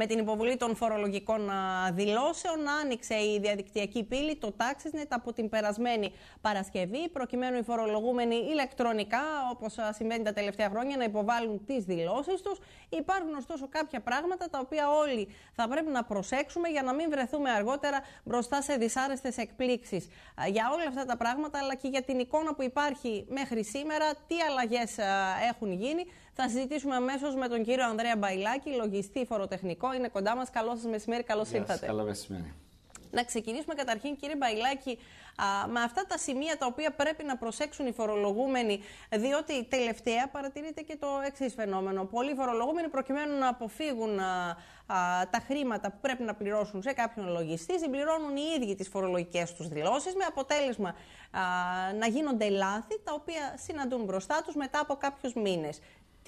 Με την υποβολή των φορολογικών δηλώσεων άνοιξε η διαδικτυακή πύλη το TaxisNet από την περασμένη Παρασκευή, προκειμένου οι φορολογούμενοι ηλεκτρονικά, όπως συμβαίνει τα τελευταία χρόνια, να υποβάλουν τις δηλώσεις τους. Υπάρχουν ωστόσο κάποια πράγματα τα οποία όλοι θα πρέπει να προσέξουμε για να μην βρεθούμε αργότερα μπροστά σε δυσάρεστες εκπλήξεις. Για όλα αυτά τα πράγματα, αλλά και για την εικόνα που υπάρχει μέχρι σήμερα, τι αλλαγές έχουν γίνει θα συζητήσουμε αμέσως με τον κύριο Ανδρέα Μπαϊλάκη, λογιστή φοροτεχνικό. Είναι κοντά μας. Καλό σας μεσημέρι, καλώς ήρθατε. Καλό μεσημέρι. Να ξεκινήσουμε καταρχήν, κύριε Μπαϊλάκη, με αυτά τα σημεία τα οποία πρέπει να προσέξουν οι φορολογούμενοι, διότι τελευταία παρατηρείται και το εξής φαινόμενο. Πολλοί φορολογούμενοι, προκειμένου να αποφύγουν α, α, τα χρήματα που πρέπει να πληρώσουν σε κάποιον λογιστή, συμπληρώνουν οι ίδιοι τις φορολογικές τους δηλώσεις, με αποτέλεσμα να γίνονται λάθη τα οποία συναντούν μπροστά τους μετά από κάποιους μήνες.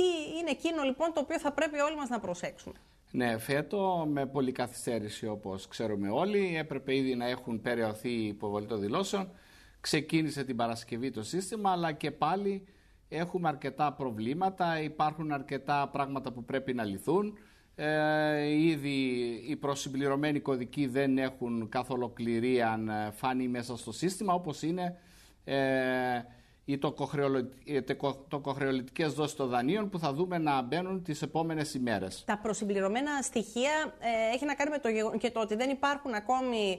Τι είναι εκείνο λοιπόν το οποίο θα πρέπει όλοι μας να προσέξουμε. Ναι, φέτο με πολύ καθυστέρηση όπως ξέρουμε όλοι. Έπρεπε ήδη να έχουν περαιωθεί υποβολή των δηλώσεων. Ξεκίνησε την Παρασκευή το σύστημα, αλλά και πάλι έχουμε αρκετά προβλήματα. Υπάρχουν αρκετά πράγματα που πρέπει να λυθούν. Ε, ήδη οι προσυμπληρωμένοι κωδικοί δεν έχουν καθ' ολοκληρία ε, φάνει μέσα στο σύστημα, όπως είναι... Ε, ή τοκοχρεωλητικέ ε, δόσεις των δανείων που θα δούμε να μπαίνουν τις επόμενες ημέρες. Τα προσυμπληρωμένα στοιχεία ε, έχει να κάνει με το γεγονό και το ότι δεν υπάρχουν ακόμη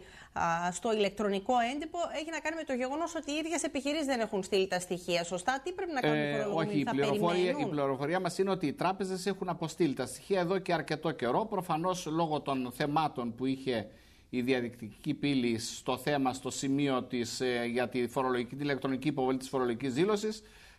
στο ηλεκτρονικό έντυπο έχει να κάνει με το γεγονός ότι οι ίδιες επιχειρήσεις δεν έχουν στείλει τα στοιχεία. Σωστά, τι πρέπει να κάνουν ε, οι Όχι, η πληροφορία, η πληροφορία μας είναι ότι οι τράπεζες έχουν αποστείλει τα στοιχεία εδώ και αρκετό καιρό. Προφανώς λόγω των θεμάτων που είχε η διαδικτική πύλη στο θέμα, στο σημείο της, ε, για τη φορολογική, την ηλεκτρονική υποβολή της φορολογικής δήλωσης.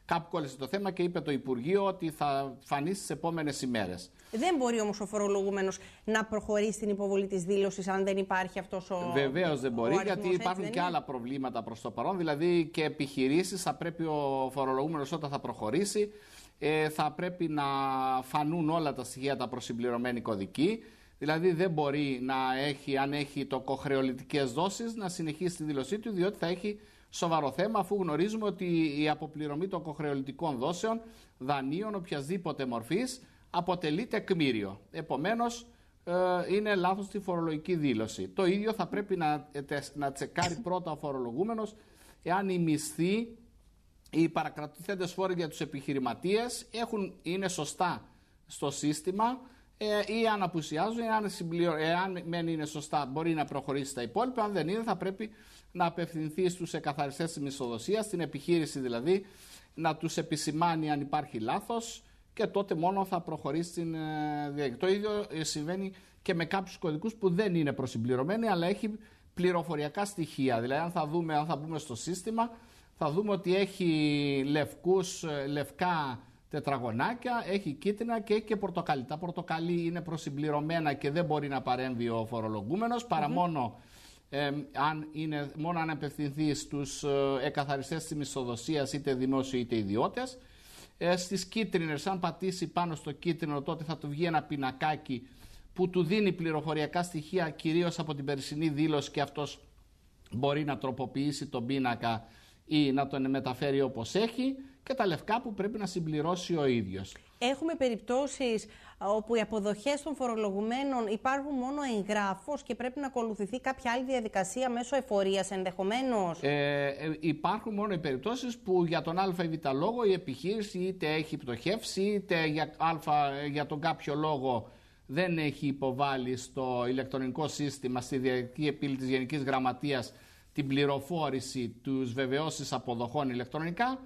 Κάπου κόλλησε το θέμα και είπε το Υπουργείο ότι θα φανεί στις επόμενες ημέρες. Δεν μπορεί όμως ο φορολογούμενος να προχωρήσει στην υποβολή της δήλωσης, αν δεν υπάρχει αυτός ο. Βεβαίως δεν μπορεί, γιατί υπάρχουν και άλλα προβλήματα προς το παρόν. Δηλαδή και επιχειρήσεις θα πρέπει ο φορολογούμενος όταν θα προχωρήσει, ε, θα πρέπει να φανούν όλα τα στοιχεία τα προσυμπληρωμένη κωδική. Δηλαδή δεν μπορεί να έχει, αν έχει τοκοχρεολητικές δόσεις, να συνεχίσει τη δήλωσή του, διότι θα έχει σοβαρό θέμα, αφού γνωρίζουμε ότι η αποπληρωμή κοχρεολητικών δόσεων, δανείων, οποιασδήποτε μορφής, αποτελεί τεκμήριο. Επομένως, ε, είναι λάθος τη φορολογική δήλωση. Το ίδιο θα πρέπει να, ε, να τσεκάρει πρώτα ο φορολογούμενος, εάν η μισθοί, οι παρακρατηθέντες φόροι για τους επιχειρηματίες έχουν, είναι σωστά στο σύστημα ε, ή αν απουσιάζουν, ή αν, συμπληρω... εάν μεν είναι σωστά μπορεί να προχωρήσει τα υπόλοιπα, αν δεν είναι θα πρέπει να απευθυνθεί στους εκαθαριστές της μισοδοσίας, στην επιχείρηση δηλαδή, να τους επισημάνει αν υπάρχει λάθος και τότε μόνο θα προχωρήσει στην ε, διαδικασία. Το ίδιο ε, συμβαίνει και με κάποιους κωδικούς που δεν είναι προσυμπληρωμένοι, αλλά έχει πληροφοριακά στοιχεία. Δηλαδή, αν θα δούμε, αν θα μπούμε στο σύστημα, θα δούμε ότι έχει λευκούς, ε, λευκά τετραγωνάκια, έχει κίτρινα και έχει και πορτοκαλί. Τα πορτοκαλί είναι προσυμπληρωμένα και δεν μπορεί να παρέμβει ο φορολογουμενο παρα μόνο αν είναι, μόνο αν απευθυνθεί στους ε, εκαθαριστές της μισθοδοσίας, είτε δημόσιο είτε ιδιώτες. Ε, στις κίτρινες, αν πατήσει πάνω στο κίτρινο τότε θα του βγει ένα πινακάκι που του δίνει πληροφοριακά στοιχεία κυρίως από την περσινή δήλωση και αυτός μπορεί να τροποποιήσει τον πίνακα ή να τον μεταφέρει όπως έχει και τα λευκά που πρέπει να συμπληρώσει ο ίδιος. Έχουμε περιπτώσεις όπου οι αποδοχές των φορολογουμένων υπάρχουν μόνο εγγράφος και πρέπει να ακολουθηθεί κάποια άλλη διαδικασία μέσω εφορίας ενδεχομένως. Ε, ε υπάρχουν μόνο οι περιπτώσεις που για τον α ή β λόγο η β λόγο η επιχείρηση είτε έχει πτωχεύσει είτε για, α, για τον κάποιο λόγο δεν έχει υποβάλει στο ηλεκτρονικό σύστημα στη Διακή Επίλη της Γενικής Γραμματείας την πληροφόρηση τους βεβαιώσεις αποδοχών ηλεκτρονικά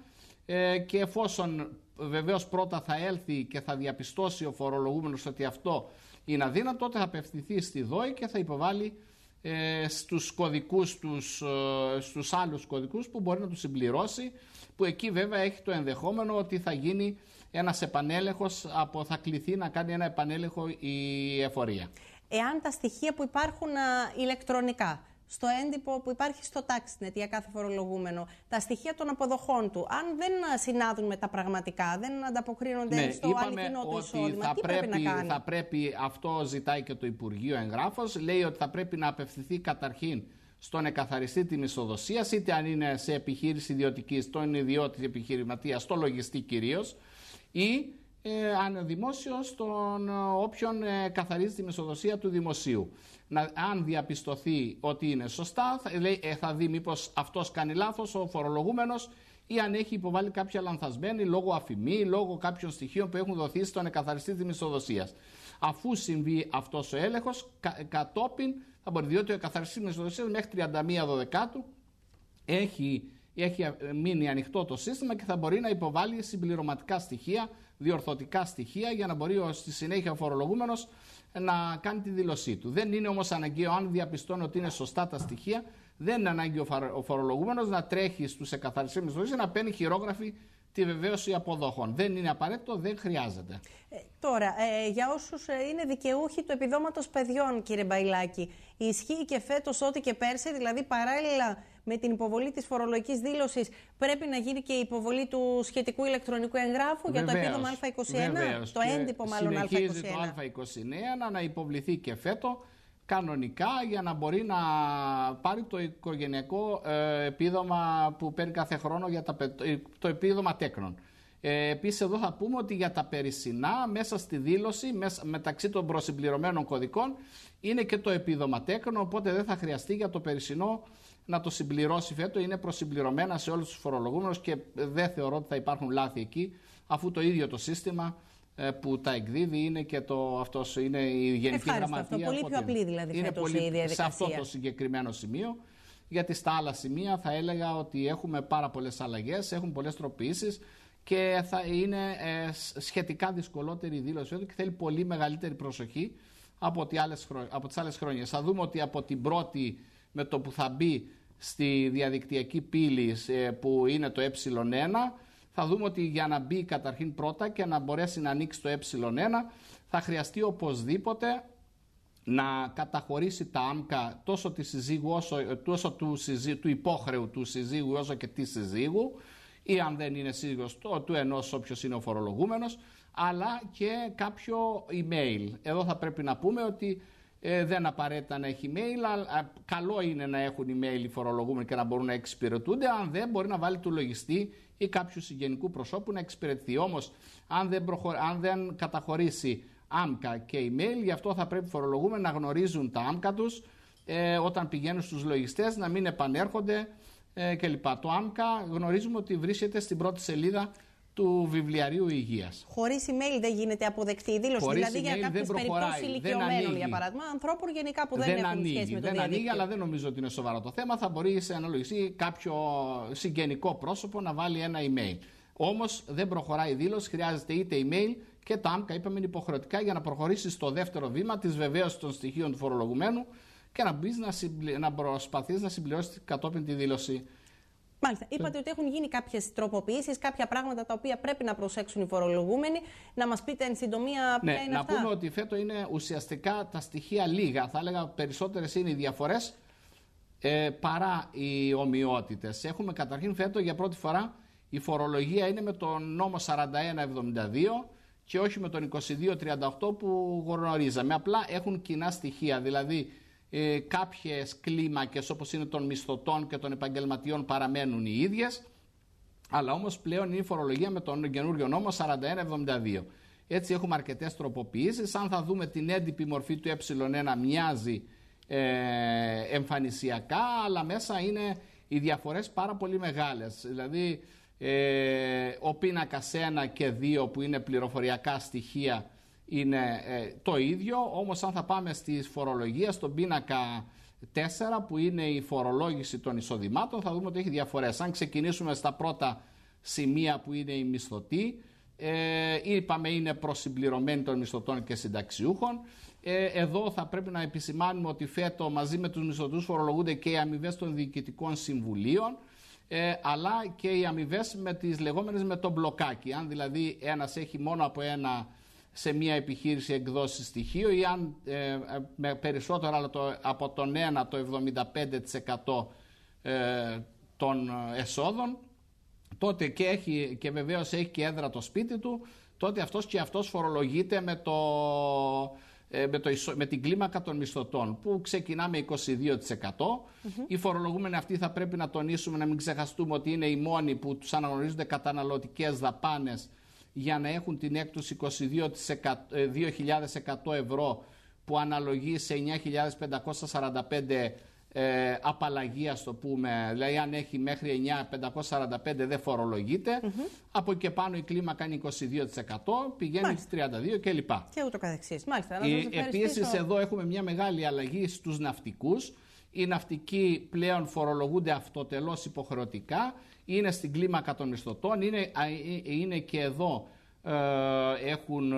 ε, και εφόσον βεβαίως πρώτα θα έλθει και θα διαπιστώσει ο φορολογούμενος ότι αυτό είναι αδύνατο, τότε θα απευθυνθεί στη ΔΟΗ και θα υποβάλει ε, στους κωδικούς τους, ε, στους άλλους κωδικούς που μπορεί να τους συμπληρώσει που εκεί βέβαια έχει το ενδεχόμενο ότι θα γίνει ένας επανέλεγχος από, θα κληθεί να κάνει ένα επανέλεγχο η εφορία. Εάν τα στοιχεία που υπάρχουν ηλεκτρονικά στο έντυπο που υπάρχει στο Taxnet για κάθε φορολογούμενο, τα στοιχεία των αποδοχών του, αν δεν συνάδουν με τα πραγματικά, δεν ανταποκρίνονται ναι, στο αληθινό του εισόδημα, θα τι πρέπει, να κάνει. Θα πρέπει, αυτό ζητάει και το Υπουργείο εγγράφος, λέει ότι θα πρέπει να απευθυνθεί καταρχήν στον εκαθαριστή τη μισθοδοσία, είτε αν είναι σε επιχείρηση ιδιωτικής, στον ιδιώτη επιχειρηματία, στο λογιστή κυρίως, ή ε, δημόσιο στον ε, όποιον ε, καθαρίζει τη μισοδοσία του δημοσίου. Να, αν διαπιστωθεί ότι είναι σωστά, θα, ε, λέει, ε, θα δει μήπως αυτός κάνει λάθος, ο φορολογούμενος, ή αν έχει υποβάλει κάποια λανθασμένη λόγω αφημή, λόγω κάποιων στοιχείων που έχουν δοθεί στον εκαθαριστή της μισοδοσία. Αφού συμβεί αυτός ο έλεγχος, κατόπιν θα μπορεί, διότι ο εκαθαριστής της μισοδοσία μέχρι 31 Δεκάτου έχει, έχει ε, μείνει ανοιχτό το σύστημα και θα μπορεί να υποβάλει συμπληρωματικά στοιχεία διορθωτικά στοιχεία για να μπορεί στη συνέχεια ο φορολογούμενος να κάνει τη δήλωσή του. Δεν είναι όμως αναγκαίο, αν διαπιστώνω ότι είναι σωστά τα στοιχεία, δεν είναι ανάγκη ο φορολογούμενος να τρέχει στους εκαθαριστήμενου φορείς να παίρνει χειρόγραφη τη βεβαίωση αποδοχών. Δεν είναι απαραίτητο, δεν χρειάζεται. Ε, τώρα, ε, για όσους ε, είναι δικαιούχοι του επιδόματος παιδιών, κύριε Μπαϊλάκη, ισχύει και φέτος ό,τι και πέρσι, δηλαδή παράλληλα με την υποβολή της φορολογικής δήλωσης πρέπει να γίνει και η υποβολή του σχετικού ηλεκτρονικού εγγράφου για το επίδομα Α21. Βεβαίως. Το έντυπο μάλλον Α21. Συνεχίζει το Α29 να, να υποβληθεί και φέτο κανονικά για να μπορεί να πάρει το οικογενειακό ε, επίδομα που παίρνει κάθε χρόνο για τα, το επίδομα τέκνων. Ε, Επίσης, εδώ θα πούμε ότι για τα περισσινά, μέσα στη δήλωση, μέσα, μεταξύ των προσυμπληρωμένων κωδικών, είναι και το επίδομα τέκνο. Οπότε δεν θα χρειαστεί για το περισσινό να το συμπληρώσει φέτο. Είναι προσυμπληρωμένα σε όλους τους φορολογούμενους και δεν θεωρώ ότι θα υπάρχουν λάθη εκεί, αφού το ίδιο το σύστημα ε, που τα εκδίδει είναι και το, αυτός είναι η Γενική Γραμματεία. Αυτό, πολύ πιο απλή δηλαδή είναι πολύ, η διαδικασία. Σε αυτό το συγκεκριμένο σημείο, γιατί στα άλλα σημεία θα έλεγα ότι έχουμε πάρα πολλές αλλαγές, έχουν πολλές τροποιήσεις και θα είναι ε, σχετικά δυσκολότερη η δήλωση και θέλει πολύ μεγαλύτερη προσοχή από, τι άλλε από χρόνια. Θα δούμε ότι από την πρώτη με το που θα μπει στη διαδικτυακή πύλη ε, που είναι το ε1 θα δούμε ότι για να μπει καταρχήν πρώτα και να μπορέσει να ανοίξει το ε1 θα χρειαστεί οπωσδήποτε να καταχωρήσει τα άμκα τόσο, τη συζύγου, όσο, ε, τόσο του, συζύ, του υπόχρεου του συζύγου όσο και της συζύγου ή αν δεν είναι σύζυγος το, του ενός όποιος είναι ο φορολογούμενος αλλά και κάποιο email. Εδώ θα πρέπει να πούμε ότι ε, δεν απαραίτητα να έχει email, αλλά καλό είναι να έχουν email οι φορολογούμενοι και να μπορούν να εξυπηρετούνται. Αν δεν, μπορεί να βάλει του λογιστή ή κάποιου συγγενικού προσώπου να εξυπηρετηθεί. Όμως, αν, δεν αν δεν καταχωρήσει άμκα και email, γι' αυτό θα πρέπει οι φορολογούμενοι να γνωρίζουν τα άμκα τους ε, όταν πηγαίνουν στους λογιστές, να μην επανέρχονται ε, κλπ. Το άμκα γνωρίζουμε ότι βρίσκεται στην πρώτη σελίδα του βιβλιαρίου υγείας. Χωρίς email δεν γίνεται αποδεκτή η δήλωση. Χωρίς δηλαδή για κάποιες περιπτώσει ηλικιωμένων, για παράδειγμα, ανθρώπων γενικά που δεν, δεν έχουν ανοίγει, σχέση με το Δεν ανοίγει, αλλά δεν νομίζω ότι είναι σοβαρό το θέμα. Θα μπορεί σε αναλογιστή κάποιο συγγενικό πρόσωπο να βάλει ένα email. Όμως δεν προχωράει η δήλωση, χρειάζεται είτε email και τα άμκα, είπαμε, είναι υποχρεωτικά για να προχωρήσεις στο δεύτερο βήμα της βεβαίωσης των στοιχείων του φορολογουμένου και να, να, συμπλη... να προσπαθείς να συμπληρώσεις κατόπιν τη δήλωση Μάλιστα. Ε. Είπατε ότι έχουν γίνει κάποιες τροποποιήσεις, κάποια πράγματα τα οποία πρέπει να προσέξουν οι φορολογούμενοι. Να μας πείτε εν συντομία ποια ναι, είναι να αυτά. Να πούμε ότι φέτο είναι ουσιαστικά τα στοιχεία λίγα. Θα έλεγα περισσότερες είναι οι διαφορές ε, παρά οι ομοιότητες. Έχουμε καταρχήν φέτο για πρώτη φορά η φορολογία είναι με τον νόμο 4172 και όχι με τον 2238 που γνωρίζαμε. Απλά έχουν κοινά στοιχεία. Δηλαδή ε, κάποιες κλίμακες όπως είναι των μισθωτών και των επαγγελματιών παραμένουν οι ίδιες αλλά όμως πλέον είναι η φορολογία με τον καινούριο νόμο 4172. Έτσι έχουμε αρκετές τροποποιήσεις. Αν θα δούμε την έντυπη μορφή του ε1 μοιάζει ε, εμφανισιακά αλλά μέσα είναι οι διαφορές πάρα πολύ μεγάλες. Δηλαδή ε, ο πίνακας 1 και 2 που είναι πληροφοριακά στοιχεία είναι ε, το ίδιο, όμως αν θα πάμε στη φορολογία, στον πίνακα 4 που είναι η φορολόγηση των εισοδημάτων θα δούμε ότι έχει διαφορές. Αν ξεκινήσουμε στα πρώτα σημεία που είναι οι μισθωτοί, ε, είπαμε είναι προσυμπληρωμένοι των μισθωτών και συνταξιούχων. Ε, εδώ θα πρέπει να επισημάνουμε ότι φέτο μαζί με τους μισθωτούς φορολογούνται και οι αμοιβές των διοικητικών συμβουλίων ε, αλλά και οι αμοιβές με τις λεγόμενες με το μπλοκάκι. Αν δηλαδή ένας έχει μόνο από ένα σε μια επιχείρηση εκδόσης στοιχείο ή αν ε, με περισσότερο από τον 1 το 75% ε, των εσόδων τότε και, έχει, και βεβαίως έχει και έδρα το σπίτι του τότε αυτός και αυτός φορολογείται με, το, ε, με, το, με την κλίμακα των μισθωτών που ξεκινά με 22%. Mm-hmm. Οι φορολογούμενοι αυτοί θα πρέπει να τονίσουμε να μην ξεχαστούμε ότι είναι οι μόνοι που τους αναγνωρίζονται καταναλωτικές δαπάνες για να έχουν την έκπτωση 22.100 ε, ευρώ που αναλογεί σε 9.545 ε, απαλλαγή ας το πούμε, δηλαδή αν έχει μέχρι 9.545 δεν φορολογείται, από εκεί πάνω η κλίμακα κάνει 22%, πηγαίνει στις 32 κλπ. Και ούτω καθεξής. Μάλιστα, ε, Επίσης εδώ έχουμε μια μεγάλη αλλαγή στους ναυτικούς, οι ναυτικοί πλέον φορολογούνται αυτοτελώς υποχρεωτικά, είναι στην κλίμακα των μισθωτών, είναι, ε, ε, είναι και εδώ ε, έχουν,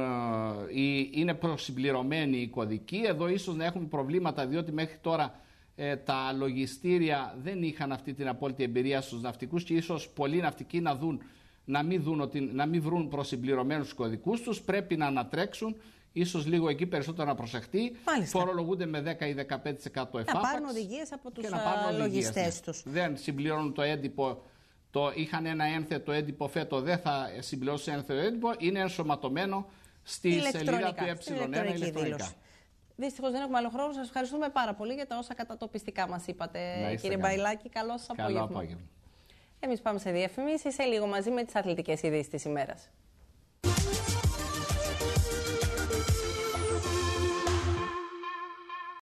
είναι προσυμπληρωμένοι οι κωδικοί. Εδώ ίσως να έχουν προβλήματα διότι μέχρι τώρα τα λογιστήρια δεν είχαν αυτή την απόλυτη εμπειρία στους ναυτικούς και ίσως πολλοί ναυτικοί να, δουν, να, μην, δουν ότι, να βρουν προσυμπληρωμένους κωδικούς τους. Πρέπει να ανατρέξουν ίσως λίγο εκεί περισσότερο να προσεχτεί. Μάλιστα. Φορολογούνται με 10 ή 15% εφάπαξ. Να ε, πάρουν οδηγίες από του λογιστές ναι. τους. Δεν συμπληρώνουν το έντυπο. Το, είχαν ένα ένθετο έντυπο φέτο, δεν θα συμπληρώσει ένθετο έντυπο. Είναι ενσωματωμένο στη σελίδα του ε1 ηλεκτρονικά. ηλεκτρονικά. Δυστυχώς δεν έχουμε άλλο χρόνο. Σας ευχαριστούμε πάρα πολύ για τα όσα κατατοπιστικά μας είπατε, κύριε καλά. Μπαϊλάκη. Καλό σα απόγευμα. απόγευμα. Εμείς πάμε σε διαφημίσεις. Σε λίγο μαζί με τις αθλητικές ειδήσεις της ημέρας.